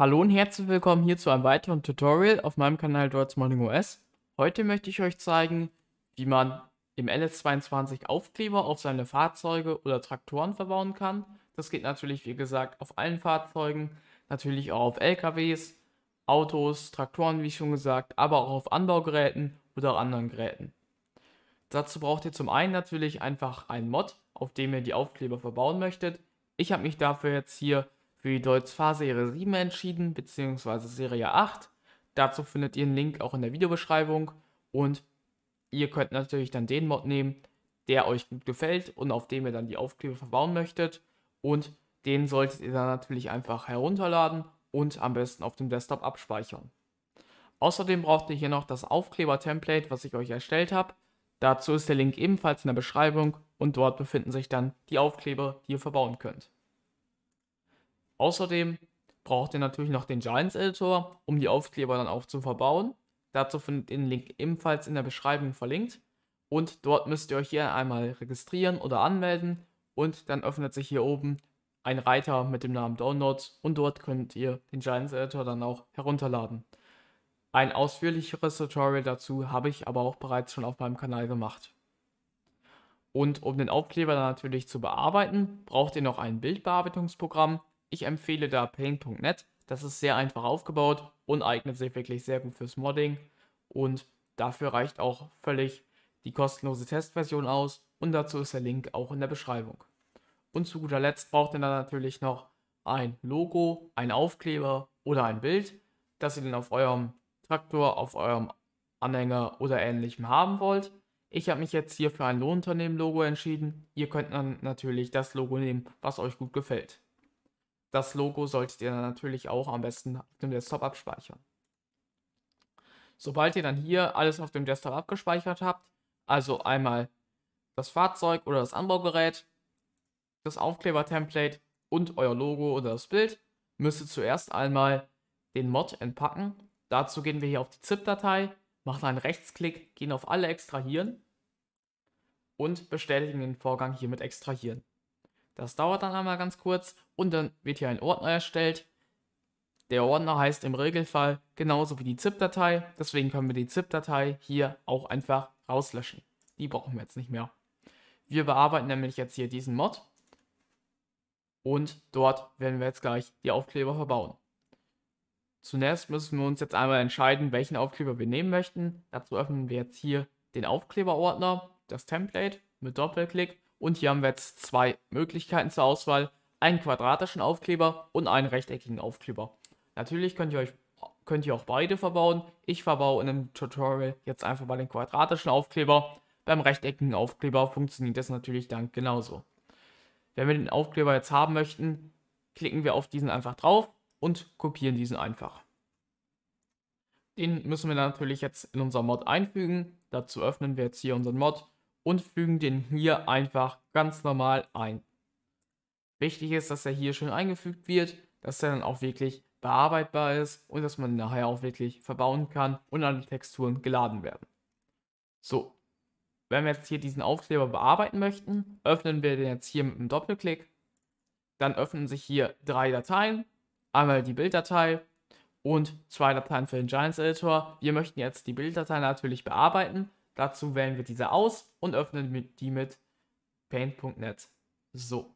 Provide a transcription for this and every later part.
Hallo und herzlich willkommen hier zu einem weiteren Tutorial auf meinem Kanal Droids Morning OS. Heute möchte ich euch zeigen, wie man im LS22 Aufkleber auf seine Fahrzeuge oder Traktoren verbauen kann. Das geht natürlich, wie gesagt, auf allen Fahrzeugen, natürlich auch auf LKWs, Autos, Traktoren, wie schon gesagt, aber auch auf Anbaugeräten oder anderen Geräten. Dazu braucht ihr zum einen natürlich einfach einen Mod, auf dem ihr die Aufkleber verbauen möchtet. Ich habe mich dafür jetzt hier für die Deutz Fahr Serie 7 entschieden, bzw. Serie 8. Dazu findet ihr einen Link auch in der Videobeschreibung und ihr könnt natürlich dann den Mod nehmen, der euch gut gefällt und auf dem ihr dann die Aufkleber verbauen möchtet und den solltet ihr dann natürlich einfach herunterladen und am besten auf dem Desktop abspeichern. Außerdem braucht ihr hier noch das Aufkleber-Template, was ich euch erstellt habe. Dazu ist der Link ebenfalls in der Beschreibung und dort befinden sich dann die Aufkleber, die ihr verbauen könnt. Außerdem braucht ihr natürlich noch den Giants-Editor, um die Aufkleber dann auch zu verbauen. Dazu findet ihr den Link ebenfalls in der Beschreibung verlinkt. Und dort müsst ihr euch hier einmal registrieren oder anmelden. Und dann öffnet sich hier oben ein Reiter mit dem Namen Downloads und dort könnt ihr den Giants Editor dann auch herunterladen. Ein ausführlicheres Tutorial dazu habe ich aber auch bereits schon auf meinem Kanal gemacht. Und um den Aufkleber dann natürlich zu bearbeiten, braucht ihr noch ein Bildbearbeitungsprogramm, ich empfehle da Paint.net. Das ist sehr einfach aufgebaut und eignet sich wirklich sehr gut fürs Modding. Und dafür reicht auch völlig die kostenlose Testversion aus. Und dazu ist der Link auch in der Beschreibung. Und zu guter Letzt braucht ihr dann natürlich noch ein Logo, ein Aufkleber oder ein Bild, das ihr dann auf eurem Traktor, auf eurem Anhänger oder ähnlichem haben wollt. Ich habe mich jetzt hier für ein Lohnunternehmen-Logo entschieden. Ihr könnt dann natürlich das Logo nehmen, was euch gut gefällt. Das Logo solltet ihr dann natürlich auch am besten auf dem Desktop abspeichern. Sobald ihr dann hier alles auf dem Desktop abgespeichert habt, also einmal das Fahrzeug oder das Anbaugerät, das Aufkleber-Template und euer Logo oder das Bild, müsst ihr zuerst einmal den Mod entpacken. Dazu gehen wir hier auf die ZIP-Datei, machen einen Rechtsklick, gehen auf alle extrahieren und bestätigen den Vorgang hier mit extrahieren. Das dauert dann einmal ganz kurz und dann wird hier ein Ordner erstellt. Der Ordner heißt im Regelfall genauso wie die ZIP-Datei, deswegen können wir die ZIP-Datei hier auch einfach rauslöschen. Die brauchen wir jetzt nicht mehr. Wir bearbeiten nämlich jetzt hier diesen Mod und dort werden wir jetzt gleich die Aufkleber verbauen. Zunächst müssen wir uns jetzt einmal entscheiden, welchen Aufkleber wir nehmen möchten. Dazu öffnen wir jetzt hier den Aufkleberordner, das Template mit Doppelklick und hier haben wir jetzt zwei Möglichkeiten zur Auswahl. Einen quadratischen Aufkleber und einen rechteckigen Aufkleber. Natürlich könnt ihr euch könnt ihr auch beide verbauen. Ich verbaue in einem Tutorial jetzt einfach mal den quadratischen Aufkleber. Beim rechteckigen Aufkleber funktioniert das natürlich dann genauso. Wenn wir den Aufkleber jetzt haben möchten, klicken wir auf diesen einfach drauf und kopieren diesen einfach. Den müssen wir natürlich jetzt in unser Mod einfügen. Dazu öffnen wir jetzt hier unseren Mod und fügen den hier einfach ganz normal ein. Wichtig ist, dass er hier schön eingefügt wird, dass er dann auch wirklich bearbeitbar ist und dass man nachher auch wirklich verbauen kann und an die Texturen geladen werden. So, wenn wir jetzt hier diesen Aufkleber bearbeiten möchten, öffnen wir den jetzt hier mit einem Doppelklick. Dann öffnen sich hier drei Dateien. Einmal die Bilddatei und zwei Dateien für den Giants Editor. Wir möchten jetzt die Bilddatei natürlich bearbeiten. Dazu wählen wir diese aus und öffnen die mit paint.net. So,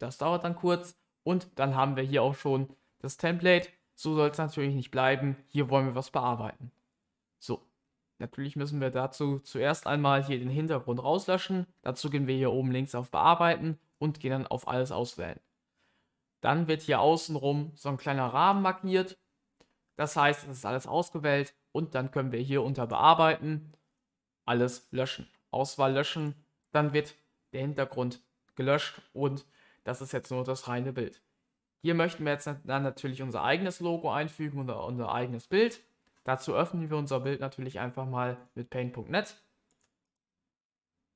das dauert dann kurz und dann haben wir hier auch schon das Template. So soll es natürlich nicht bleiben. Hier wollen wir was bearbeiten. So, natürlich müssen wir dazu zuerst einmal hier den Hintergrund rauslöschen. Dazu gehen wir hier oben links auf Bearbeiten und gehen dann auf Alles auswählen. Dann wird hier außenrum so ein kleiner Rahmen markiert. Das heißt, es ist alles ausgewählt und dann können wir hier unter Bearbeiten alles löschen. Auswahl löschen, dann wird der Hintergrund gelöscht und das ist jetzt nur das reine Bild. Hier möchten wir jetzt dann natürlich unser eigenes Logo einfügen oder unser eigenes Bild. Dazu öffnen wir unser Bild natürlich einfach mal mit paint.net.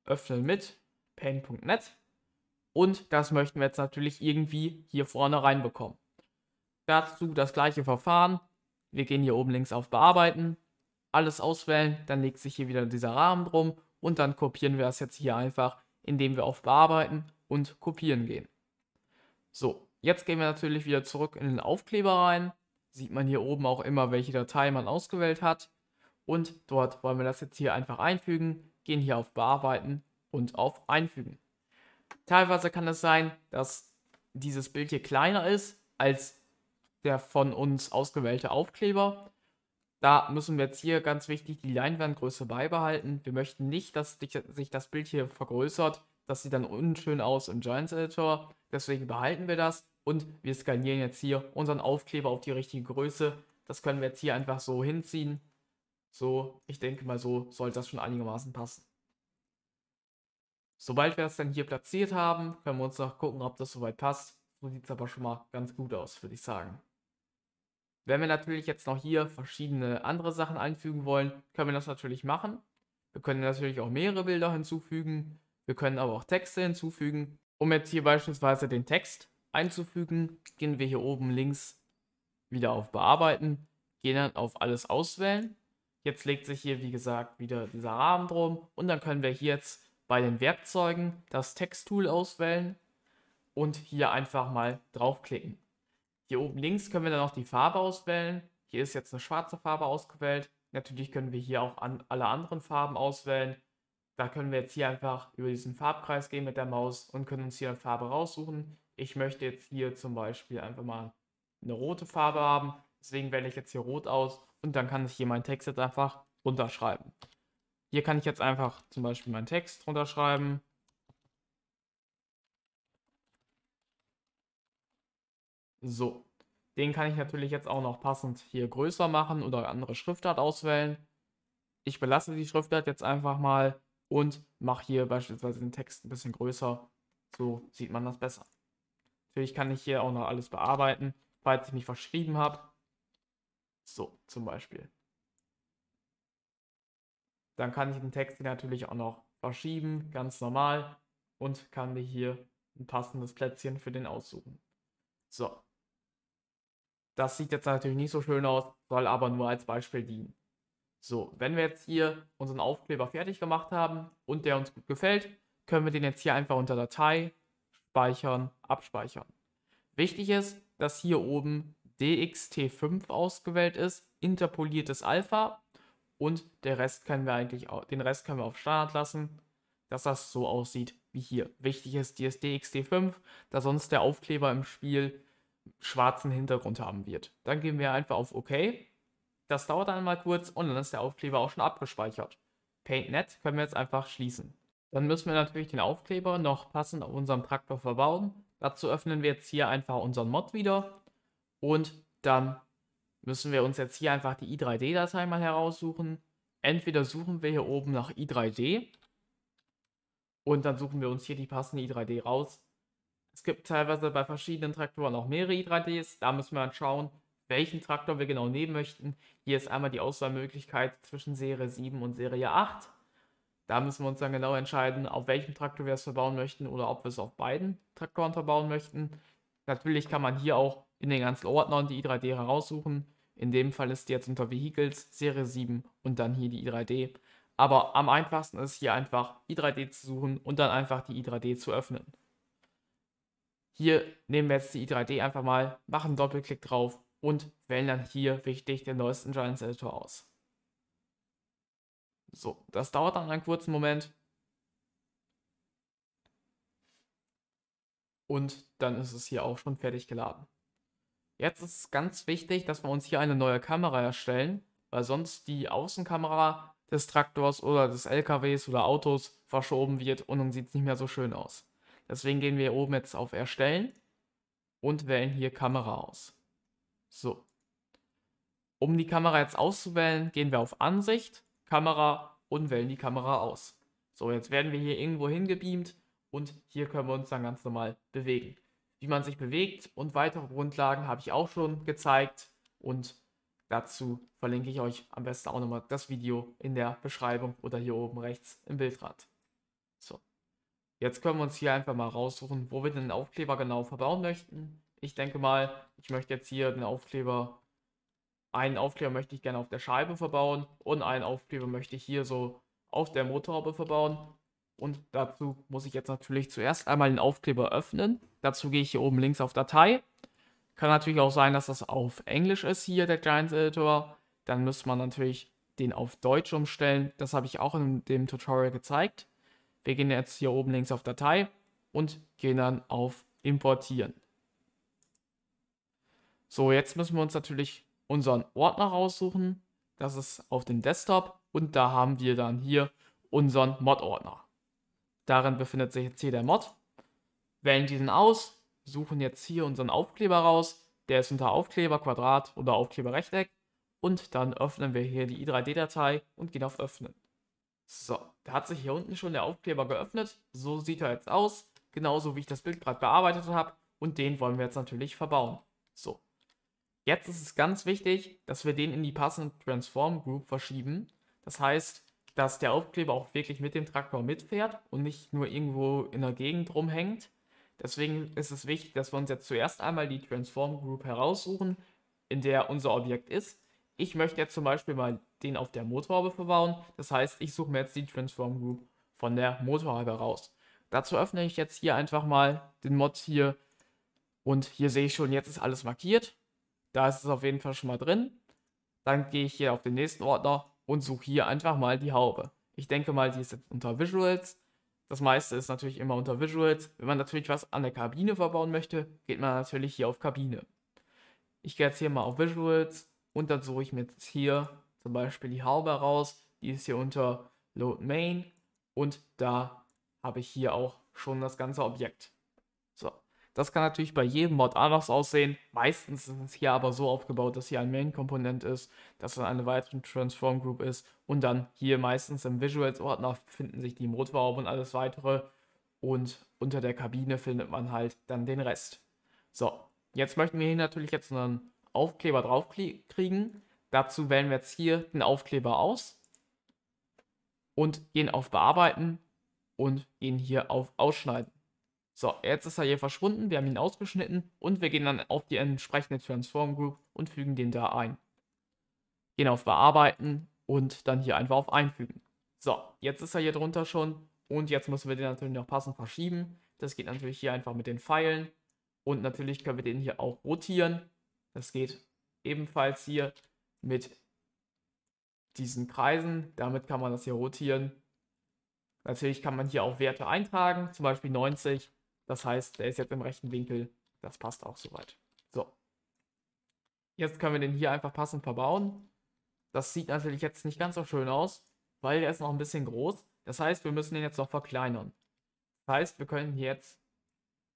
Öffnen mit paint.net. Und das möchten wir jetzt natürlich irgendwie hier vorne reinbekommen. Dazu das gleiche Verfahren. Wir gehen hier oben links auf Bearbeiten, alles auswählen, dann legt sich hier wieder dieser Rahmen drum und dann kopieren wir das jetzt hier einfach, indem wir auf Bearbeiten und Kopieren gehen. So, jetzt gehen wir natürlich wieder zurück in den Aufkleber rein. Sieht man hier oben auch immer, welche Datei man ausgewählt hat. Und dort wollen wir das jetzt hier einfach einfügen, gehen hier auf Bearbeiten und auf Einfügen. Teilweise kann es sein, dass dieses Bild hier kleiner ist als der von uns ausgewählte Aufkleber. Da müssen wir jetzt hier ganz wichtig die Leinwandgröße beibehalten. Wir möchten nicht, dass sich das Bild hier vergrößert. Das sieht dann unschön aus im Giants Editor. Deswegen behalten wir das und wir skalieren jetzt hier unseren Aufkleber auf die richtige Größe. Das können wir jetzt hier einfach so hinziehen. So, ich denke mal, so sollte das schon einigermaßen passen. Sobald wir das dann hier platziert haben, können wir uns noch gucken, ob das soweit passt. So sieht es aber schon mal ganz gut aus, würde ich sagen. Wenn wir natürlich jetzt noch hier verschiedene andere Sachen einfügen wollen, können wir das natürlich machen. Wir können natürlich auch mehrere Bilder hinzufügen. Wir können aber auch Texte hinzufügen. Um jetzt hier beispielsweise den Text einzufügen, gehen wir hier oben links wieder auf Bearbeiten, gehen dann auf Alles auswählen. Jetzt legt sich hier, wie gesagt, wieder dieser Rahmen drum und dann können wir hier jetzt bei den Werkzeugen das Texttool auswählen und hier einfach mal draufklicken. Hier oben links können wir dann auch die Farbe auswählen. Hier ist jetzt eine schwarze Farbe ausgewählt. Natürlich können wir hier auch an alle anderen Farben auswählen. Da können wir jetzt hier einfach über diesen Farbkreis gehen mit der Maus und können uns hier eine Farbe raussuchen. Ich möchte jetzt hier zum Beispiel einfach mal eine rote Farbe haben. Deswegen wähle ich jetzt hier rot aus und dann kann ich hier meinen Text jetzt einfach runterschreiben. Hier kann ich jetzt einfach zum Beispiel meinen Text runterschreiben. So, den kann ich natürlich jetzt auch noch passend hier größer machen oder andere Schriftart auswählen. Ich belasse die Schriftart jetzt einfach mal und mache hier beispielsweise den Text ein bisschen größer. So sieht man das besser. Natürlich kann ich hier auch noch alles bearbeiten, falls ich mich verschrieben habe. So, zum Beispiel. Dann kann ich den Text hier natürlich auch noch verschieben, ganz normal. Und kann mir hier ein passendes Plätzchen für den aussuchen. So, das sieht jetzt natürlich nicht so schön aus, soll aber nur als Beispiel dienen. So, wenn wir jetzt hier unseren Aufkleber fertig gemacht haben und der uns gut gefällt, können wir den jetzt hier einfach unter Datei, Speichern, Abspeichern. Wichtig ist, dass hier oben DXT5 ausgewählt ist, interpoliertes Alpha und der Rest können wir eigentlich auch, den Rest können wir auf Standard lassen, dass das so aussieht wie hier. Wichtig ist ist dxt 5 da sonst der Aufkleber im Spiel schwarzen Hintergrund haben wird. Dann gehen wir einfach auf OK. Das dauert dann mal kurz und dann ist der Aufkleber auch schon abgespeichert. PaintNet können wir jetzt einfach schließen. Dann müssen wir natürlich den Aufkleber noch passend auf unserem Traktor verbauen. Dazu öffnen wir jetzt hier einfach unseren Mod wieder und dann müssen wir uns jetzt hier einfach die i3D-Datei mal heraussuchen. Entweder suchen wir hier oben nach i3D und dann suchen wir uns hier die passende i3D raus es gibt teilweise bei verschiedenen Traktoren auch mehrere i3Ds. Da müssen wir dann schauen, welchen Traktor wir genau nehmen möchten. Hier ist einmal die Auswahlmöglichkeit zwischen Serie 7 und Serie 8. Da müssen wir uns dann genau entscheiden, auf welchem Traktor wir es verbauen möchten oder ob wir es auf beiden Traktoren verbauen möchten. Natürlich kann man hier auch in den ganzen Ordnern die i3D heraussuchen. In dem Fall ist die jetzt unter Vehicles Serie 7 und dann hier die i3D. Aber am einfachsten ist hier einfach i3D zu suchen und dann einfach die i3D zu öffnen. Hier nehmen wir jetzt die e i3D einfach mal, machen einen Doppelklick drauf und wählen dann hier wichtig den neuesten Giants Editor aus. So, das dauert dann einen kurzen Moment. Und dann ist es hier auch schon fertig geladen. Jetzt ist es ganz wichtig, dass wir uns hier eine neue Kamera erstellen, weil sonst die Außenkamera des Traktors oder des LKWs oder Autos verschoben wird und dann sieht es nicht mehr so schön aus. Deswegen gehen wir hier oben jetzt auf Erstellen und wählen hier Kamera aus. So. Um die Kamera jetzt auszuwählen, gehen wir auf Ansicht, Kamera und wählen die Kamera aus. So, jetzt werden wir hier irgendwo hingebeamt und hier können wir uns dann ganz normal bewegen. Wie man sich bewegt und weitere Grundlagen habe ich auch schon gezeigt und dazu verlinke ich euch am besten auch nochmal das Video in der Beschreibung oder hier oben rechts im Bildrad. So. Jetzt können wir uns hier einfach mal raussuchen, wo wir den Aufkleber genau verbauen möchten. Ich denke mal, ich möchte jetzt hier den Aufkleber, einen Aufkleber möchte ich gerne auf der Scheibe verbauen und einen Aufkleber möchte ich hier so auf der Motorhaube verbauen. Und dazu muss ich jetzt natürlich zuerst einmal den Aufkleber öffnen. Dazu gehe ich hier oben links auf Datei. Kann natürlich auch sein, dass das auf Englisch ist hier, der Giants Editor. Dann müsste man natürlich den auf Deutsch umstellen. Das habe ich auch in dem Tutorial gezeigt. Wir gehen jetzt hier oben links auf Datei und gehen dann auf Importieren. So, jetzt müssen wir uns natürlich unseren Ordner raussuchen. Das ist auf dem Desktop und da haben wir dann hier unseren Mod-Ordner. Darin befindet sich jetzt hier der Mod. Wählen diesen aus, suchen jetzt hier unseren Aufkleber raus. Der ist unter Aufkleber Quadrat oder Aufkleber Rechteck. Und dann öffnen wir hier die i3D-Datei und gehen auf Öffnen. So. Da hat sich hier unten schon der Aufkleber geöffnet. So sieht er jetzt aus. Genauso wie ich das Bild gerade bearbeitet habe. Und den wollen wir jetzt natürlich verbauen. So. Jetzt ist es ganz wichtig, dass wir den in die passende Transform Group verschieben. Das heißt, dass der Aufkleber auch wirklich mit dem Traktor mitfährt und nicht nur irgendwo in der Gegend rumhängt. Deswegen ist es wichtig, dass wir uns jetzt zuerst einmal die Transform Group heraussuchen, in der unser Objekt ist ich möchte jetzt zum Beispiel mal den auf der Motorhaube verbauen. Das heißt, ich suche mir jetzt die Transform Group von der Motorhaube raus. Dazu öffne ich jetzt hier einfach mal den Mod hier und hier sehe ich schon, jetzt ist alles markiert. Da ist es auf jeden Fall schon mal drin. Dann gehe ich hier auf den nächsten Ordner und suche hier einfach mal die Haube. Ich denke mal, die ist jetzt unter Visuals. Das meiste ist natürlich immer unter Visuals. Wenn man natürlich was an der Kabine verbauen möchte, geht man natürlich hier auf Kabine. Ich gehe jetzt hier mal auf Visuals und dann suche ich mir jetzt hier zum Beispiel die Haube raus. Die ist hier unter Load Main. Und da habe ich hier auch schon das ganze Objekt. So, das kann natürlich bei jedem Mod anders aussehen. Meistens ist es hier aber so aufgebaut, dass hier ein Main-Komponent ist, dass dann eine weitere Transform Group ist und dann hier meistens im Visuals-Ordner finden sich die Motorhaube und alles weitere und unter der Kabine findet man halt dann den Rest. So, jetzt möchten wir hier natürlich jetzt einen Aufkleber draufkriegen. Dazu wählen wir jetzt hier den Aufkleber aus und gehen auf Bearbeiten und gehen hier auf Ausschneiden. So, jetzt ist er hier verschwunden, wir haben ihn ausgeschnitten und wir gehen dann auf die entsprechende Transform Group und fügen den da ein. Gehen auf Bearbeiten und dann hier einfach auf Einfügen. So, jetzt ist er hier drunter schon und jetzt müssen wir den natürlich noch passend verschieben. Das geht natürlich hier einfach mit den Pfeilen und natürlich können wir den hier auch rotieren das geht ebenfalls hier mit diesen Kreisen. Damit kann man das hier rotieren. Natürlich kann man hier auch Werte eintragen, zum Beispiel 90. Das heißt, der ist jetzt im rechten Winkel. Das passt auch soweit. So. Jetzt können wir den hier einfach passend verbauen. Das sieht natürlich jetzt nicht ganz so schön aus, weil der ist noch ein bisschen groß. Das heißt, wir müssen den jetzt noch verkleinern. Das heißt, wir können jetzt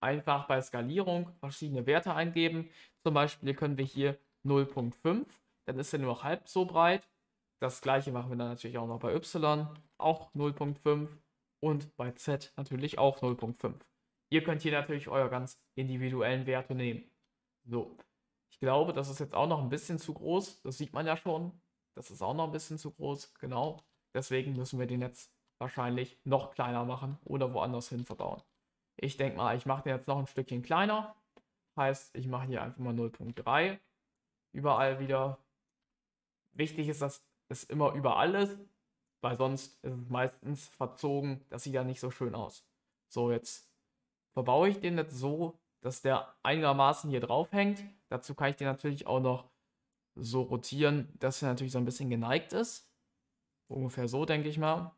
einfach bei Skalierung verschiedene Werte eingeben. Zum Beispiel können wir hier 0.5, dann ist er nur noch halb so breit. Das gleiche machen wir dann natürlich auch noch bei y, auch 0.5 und bei z natürlich auch 0.5. Ihr könnt hier natürlich euer ganz individuellen Werte nehmen. So, ich glaube, das ist jetzt auch noch ein bisschen zu groß. Das sieht man ja schon. Das ist auch noch ein bisschen zu groß, genau. Deswegen müssen wir den jetzt wahrscheinlich noch kleiner machen oder woanders hin verbauen. Ich denke mal, ich mache den jetzt noch ein Stückchen kleiner. Heißt, ich mache hier einfach mal 0.3. Überall wieder. Wichtig ist, dass es immer überall ist, weil sonst ist es meistens verzogen. Das sieht ja nicht so schön aus. So, jetzt verbaue ich den jetzt so, dass der einigermaßen hier drauf hängt. Dazu kann ich den natürlich auch noch so rotieren, dass er natürlich so ein bisschen geneigt ist. Ungefähr so, denke ich mal.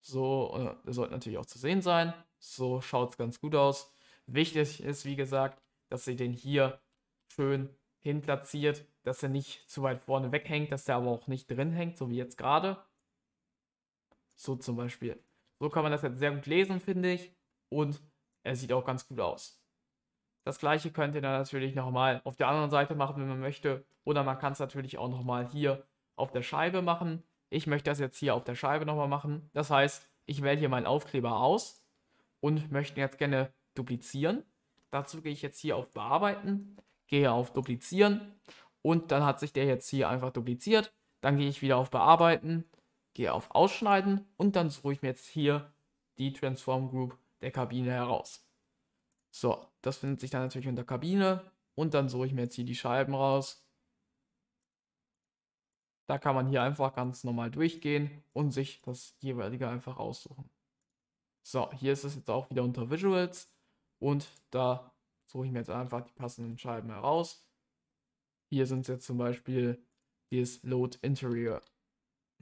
So, äh, der sollte natürlich auch zu sehen sein. So schaut es ganz gut aus. Wichtig ist, wie gesagt, dass ihr den hier schön hinplatziert, dass er nicht zu weit vorne weghängt, dass der aber auch nicht drin hängt, so wie jetzt gerade. So zum Beispiel. So kann man das jetzt sehr gut lesen, finde ich. Und er sieht auch ganz gut aus. Das gleiche könnt ihr dann natürlich nochmal auf der anderen Seite machen, wenn man möchte. Oder man kann es natürlich auch nochmal hier auf der Scheibe machen ich möchte das jetzt hier auf der Scheibe nochmal machen. Das heißt, ich wähle hier meinen Aufkleber aus und möchte jetzt gerne duplizieren. Dazu gehe ich jetzt hier auf Bearbeiten, gehe auf Duplizieren und dann hat sich der jetzt hier einfach dupliziert. Dann gehe ich wieder auf Bearbeiten, gehe auf Ausschneiden und dann suche ich mir jetzt hier die Transform Group der Kabine heraus. So, das findet sich dann natürlich unter Kabine und dann suche ich mir jetzt hier die Scheiben raus da kann man hier einfach ganz normal durchgehen und sich das jeweilige einfach aussuchen. So, hier ist es jetzt auch wieder unter Visuals und da suche ich mir jetzt einfach die passenden Scheiben heraus. Hier sind es jetzt zum Beispiel dieses Load Interior.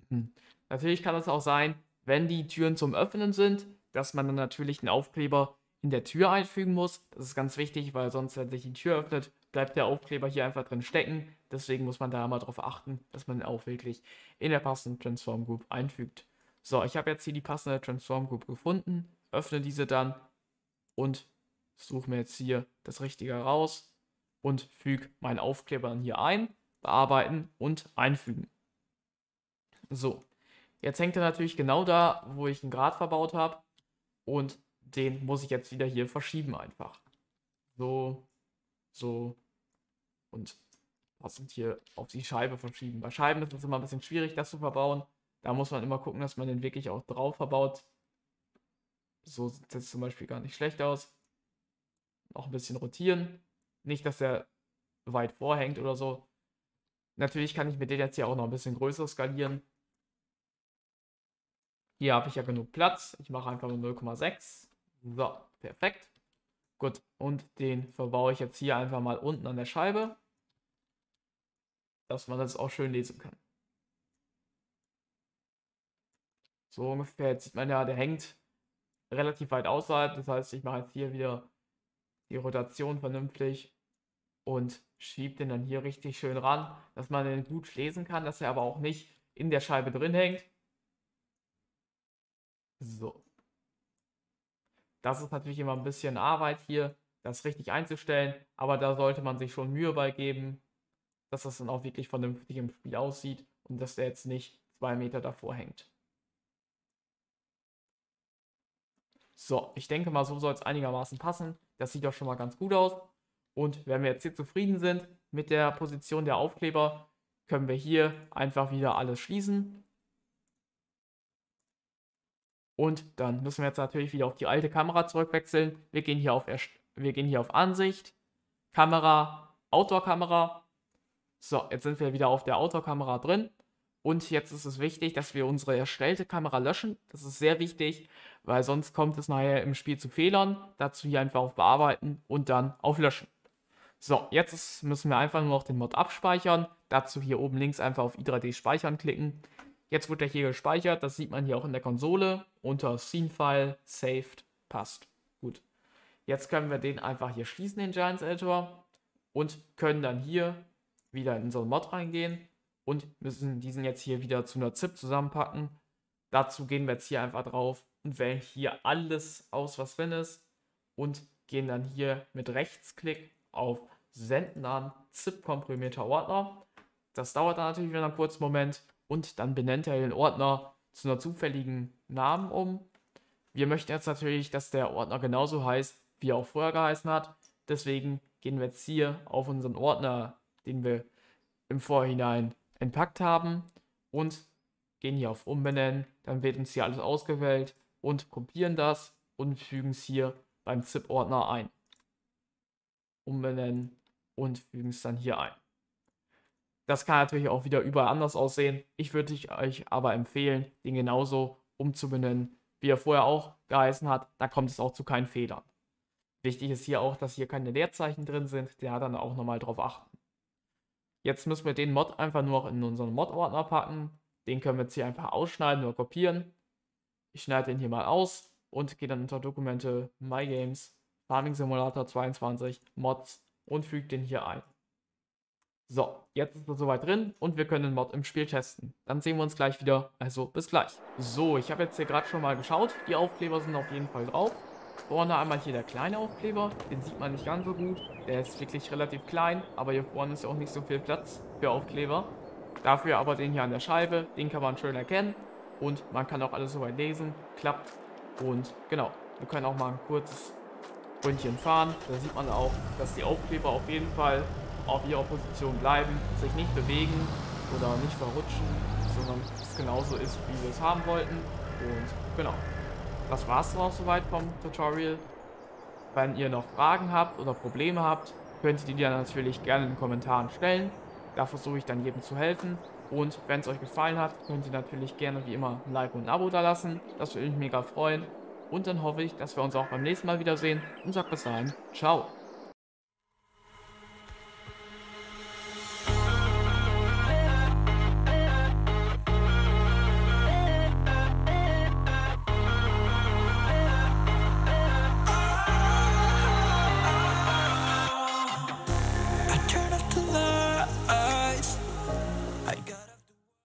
Hm. Natürlich kann es auch sein, wenn die Türen zum Öffnen sind, dass man dann natürlich einen Aufkleber in der Tür einfügen muss. Das ist ganz wichtig, weil sonst, wenn sich die Tür öffnet, bleibt der Aufkleber hier einfach drin stecken. Deswegen muss man da mal drauf achten, dass man ihn auch wirklich in der passenden Transform Group einfügt. So, ich habe jetzt hier die passende Transform Group gefunden, öffne diese dann und suche mir jetzt hier das Richtige raus und füge meinen Aufkleber dann hier ein, bearbeiten und einfügen. So, jetzt hängt er natürlich genau da, wo ich einen Grad verbaut habe und den muss ich jetzt wieder hier verschieben einfach. So, so und sind hier auf die Scheibe verschieben. Bei Scheiben ist es immer ein bisschen schwierig, das zu verbauen. Da muss man immer gucken, dass man den wirklich auch drauf verbaut. So sieht es zum Beispiel gar nicht schlecht aus. Noch ein bisschen rotieren. Nicht, dass er weit vorhängt oder so. Natürlich kann ich mit dem jetzt hier auch noch ein bisschen größer skalieren. Hier habe ich ja genug Platz. Ich mache einfach nur 0,6. So, perfekt. Gut, und den verbaue ich jetzt hier einfach mal unten an der Scheibe, dass man das auch schön lesen kann. So ungefähr, jetzt sieht man ja, der hängt relativ weit außerhalb, das heißt, ich mache jetzt hier wieder die Rotation vernünftig und schiebe den dann hier richtig schön ran, dass man den gut lesen kann, dass er aber auch nicht in der Scheibe drin hängt. So, das ist natürlich immer ein bisschen Arbeit hier, das richtig einzustellen, aber da sollte man sich schon Mühe bei geben, dass das dann auch wirklich vernünftig im Spiel aussieht und dass der jetzt nicht zwei Meter davor hängt. So, ich denke mal, so soll es einigermaßen passen. Das sieht doch schon mal ganz gut aus. Und wenn wir jetzt hier zufrieden sind mit der Position der Aufkleber, können wir hier einfach wieder alles schließen und dann müssen wir jetzt natürlich wieder auf die alte Kamera zurückwechseln. Wir gehen hier auf, wir gehen hier auf Ansicht, Kamera, Outdoor-Kamera. So, jetzt sind wir wieder auf der Outdoor-Kamera drin. Und jetzt ist es wichtig, dass wir unsere erstellte Kamera löschen. Das ist sehr wichtig, weil sonst kommt es nachher im Spiel zu Fehlern. Dazu hier einfach auf Bearbeiten und dann auf Löschen. So, jetzt müssen wir einfach nur noch den Mod abspeichern. Dazu hier oben links einfach auf i3D speichern klicken. Jetzt wird er hier gespeichert, das sieht man hier auch in der Konsole, unter Scene-File, Saved, passt. Gut. Jetzt können wir den einfach hier schließen, den Giants Editor, und können dann hier wieder in unseren Mod reingehen und müssen diesen jetzt hier wieder zu einer ZIP zusammenpacken. Dazu gehen wir jetzt hier einfach drauf und wählen hier alles aus, was drin ist und gehen dann hier mit Rechtsklick auf Senden an ZIP komprimierter Ordner. Das dauert dann natürlich wieder einen kurzen Moment und dann benennt er den Ordner zu einer zufälligen Namen um. Wir möchten jetzt natürlich, dass der Ordner genauso heißt, wie er auch vorher geheißen hat. Deswegen gehen wir jetzt hier auf unseren Ordner, den wir im Vorhinein entpackt haben und gehen hier auf Umbenennen. Dann wird uns hier alles ausgewählt und kopieren das und fügen es hier beim ZIP-Ordner ein. Umbenennen und fügen es dann hier ein. Das kann natürlich auch wieder überall anders aussehen. Ich würde euch äh, aber empfehlen, den genauso umzubenennen, wie er vorher auch geheißen hat. Da kommt es auch zu keinen Fehlern. Wichtig ist hier auch, dass hier keine Leerzeichen drin sind. Der hat dann auch nochmal drauf achten. Jetzt müssen wir den Mod einfach nur noch in unseren Mod-Ordner packen. Den können wir jetzt hier einfach ausschneiden oder kopieren. Ich schneide den hier mal aus und gehe dann unter Dokumente, My Games, Farming Simulator 22, Mods und füge den hier ein. So, jetzt ist das soweit drin und wir können den Mod im Spiel testen. Dann sehen wir uns gleich wieder, also bis gleich. So, ich habe jetzt hier gerade schon mal geschaut. Die Aufkleber sind auf jeden Fall drauf. Vorne einmal hier der kleine Aufkleber, den sieht man nicht ganz so gut. Der ist wirklich relativ klein, aber hier vorne ist auch nicht so viel Platz für Aufkleber. Dafür aber den hier an der Scheibe, den kann man schön erkennen. Und man kann auch alles soweit lesen, klappt. Und genau, wir können auch mal ein kurzes Ründchen fahren. Da sieht man auch, dass die Aufkleber auf jeden Fall auf ihrer Position bleiben, sich nicht bewegen oder nicht verrutschen, sondern es genauso ist, wie wir es haben wollten. Und genau, das war es auch soweit vom Tutorial. Wenn ihr noch Fragen habt oder Probleme habt, könnt ihr die dann natürlich gerne in den Kommentaren stellen. Da versuche ich dann jedem zu helfen. Und wenn es euch gefallen hat, könnt ihr natürlich gerne wie immer ein Like und ein Abo da lassen. Das würde mich mega freuen. Und dann hoffe ich, dass wir uns auch beim nächsten Mal wiedersehen und sagt bis dahin, ciao.